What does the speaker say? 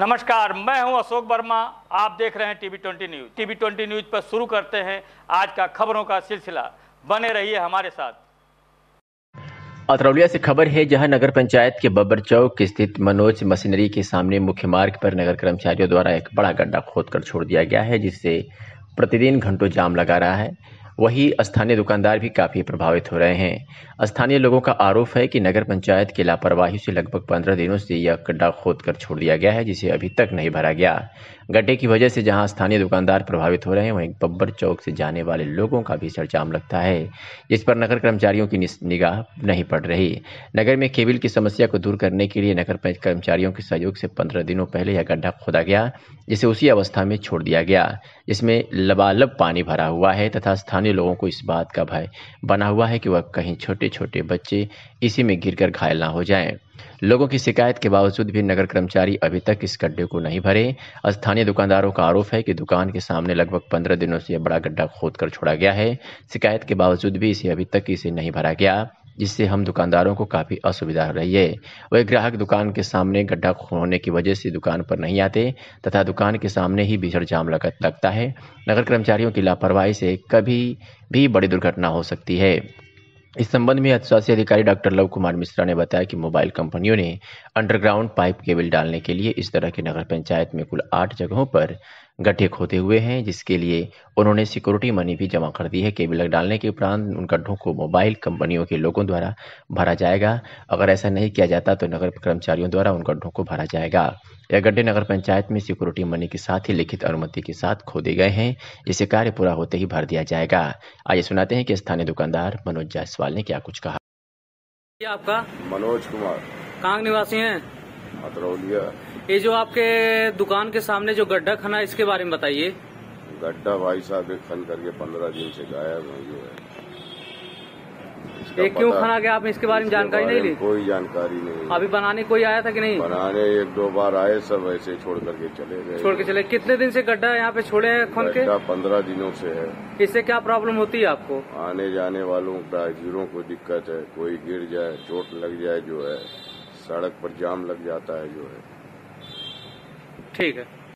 नमस्कार मैं हूं अशोक वर्मा आप देख रहे हैं TV twenty news TV twenty news पर शुरू करते हैं आज का खबरों का सिलसिला बने रहिए हमारे साथ अतरौलिया से खबर है जहां नगर पंचायत के बब्बर चौक स्थित मनोज मशीनरी के सामने मुख्य मार्ग पर नगर कर्मचारियों द्वारा एक बड़ा गड्ढा खोद कर छोड़ दिया गया है जिससे प्रतिदिन घंटों जाम लगा रहा है वही स्थानीय दुकानदार भी काफ़ी प्रभावित हो रहे हैं स्थानीय लोगों का आरोप है कि नगर पंचायत की लापरवाही से लगभग पंद्रह दिनों से यह गड्ढा खोद कर छोड़ दिया गया है जिसे अभी तक नहीं भरा गया गड्ढे की वजह से जहां स्थानीय दुकानदार प्रभावित हो रहे हैं वहीं बब्बर चौक से जाने वाले लोगों का भी सरजाम लगता है जिस पर नगर कर्मचारियों की निगाह नहीं पड़ रही नगर में केबिल की समस्या को दूर करने के लिए नगर पंच कर्मचारियों के सहयोग से पंद्रह दिनों पहले यह गड्ढा खोदा गया जिसे उसी अवस्था में छोड़ दिया गया इसमें लबालब पानी भरा हुआ है तथा स्थानीय लोगों को इस बात का भय बना हुआ है कि वह कहीं छोटे छोटे बच्चे इसी में गिरकर घायल ना हो जाएं। लोगों की शिकायत के बावजूद भी नगर कर्मचारी अभी तक इस गड्ढे को नहीं भरे स्थानीय दुकानदारों का आरोप है कि दुकान के सामने लगभग पंद्रह दिनों से यह बड़ा गड्ढा खोद कर छोड़ा गया है शिकायत के बावजूद भी इसे अभी तक इसे नहीं भरा गया जिससे हम दुकानदारों को काफ़ी असुविधा हो रही है वह ग्राहक दुकान के सामने गड्ढा खोने की वजह से दुकान पर नहीं आते तथा दुकान के सामने ही भीषण जाम लग, लगता है नगर कर्मचारियों की लापरवाही से कभी भी बड़ी दुर्घटना हो सकती है इस संबंध में अधिशासी अधिकारी डॉक्टर लव कुमार मिश्रा ने बताया कि मोबाइल कंपनियों ने अंडरग्राउंड पाइप केबल डालने के लिए इस तरह की नगर पंचायत में कुल आठ जगहों पर गड्ढे खोदे हुए हैं जिसके लिए उन्होंने सिक्योरिटी मनी भी जमा कर दी है केबल डालने के उपरांत उन गड्ढों को मोबाइल कंपनियों के लोगों द्वारा भरा जाएगा अगर ऐसा नहीं किया जाता तो नगर कर्मचारियों द्वारा उन गड्ढों को भरा जाएगा यह गड्ढे नगर पंचायत में सिक्योरिटी मनी के साथ ही लिखित अनुमति के साथ खोदे गए हैं इसे कार्य पूरा होते ही भर दिया जाएगा आइए सुनाते हैं कि स्थानीय दुकानदार मनोज जायसवाल ने क्या कुछ कहा आपका मनोज कुमार कांग निवासी हैं अतरौलिया ये जो आपके दुकान के सामने जो गड्ढा खना इसके बारे में बताइए गड्ढा भाई साहब एक खन करके पंद्रह दिन से गायब है ये है क्यों खना गया आपने इसके बारे में जानकारी नहीं ली कोई जानकारी नहीं अभी बनाने कोई आया था कि नहीं बनाने एक दो बार आए सब ऐसे छोड़ करके चले गए छोड़ के चले कितने दिन से गड्ढा यहाँ पे छोड़े हैं खन के पंद्रह दिनों से है इससे क्या प्रॉब्लम होती है आपको आने जाने वालों का जीरो को दिक्कत है कोई गिर जाए चोट लग जाए जो है सड़क पर जाम लग जाता है जो है ठीक है